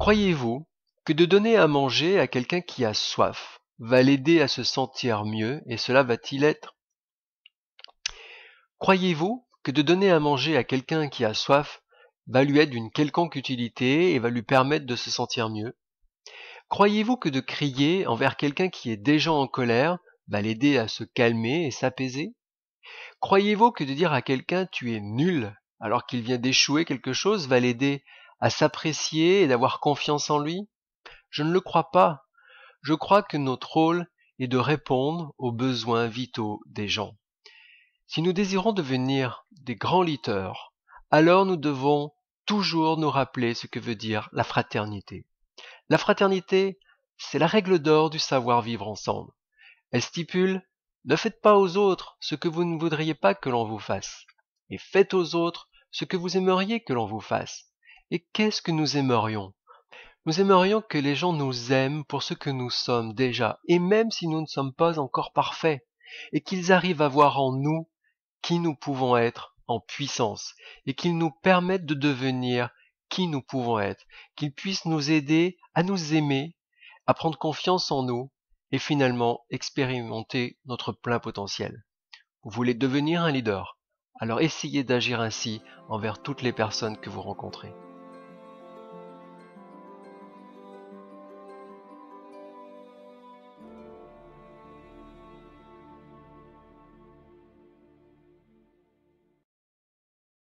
Croyez-vous que de donner à manger à quelqu'un qui a soif va l'aider à se sentir mieux et cela va-t-il être Croyez-vous que de donner à manger à quelqu'un qui a soif va lui être d'une quelconque utilité et va lui permettre de se sentir mieux Croyez-vous que de crier envers quelqu'un qui est déjà en colère va l'aider à se calmer et s'apaiser Croyez-vous que de dire à quelqu'un tu es nul alors qu'il vient d'échouer quelque chose va l'aider à s'apprécier et d'avoir confiance en lui Je ne le crois pas. Je crois que notre rôle est de répondre aux besoins vitaux des gens. Si nous désirons devenir des grands leaders, alors nous devons toujours nous rappeler ce que veut dire la fraternité. La fraternité, c'est la règle d'or du savoir vivre ensemble. Elle stipule ne faites pas aux autres ce que vous ne voudriez pas que l'on vous fasse, et faites aux autres ce que vous aimeriez que l'on vous fasse. Et qu'est-ce que nous aimerions Nous aimerions que les gens nous aiment pour ce que nous sommes déjà, et même si nous ne sommes pas encore parfaits, et qu'ils arrivent à voir en nous qui nous pouvons être en puissance, et qu'ils nous permettent de devenir qui nous pouvons être, qu'ils puissent nous aider à nous aimer, à prendre confiance en nous, et finalement expérimenter notre plein potentiel. Vous voulez devenir un leader alors essayez d'agir ainsi envers toutes les personnes que vous rencontrez.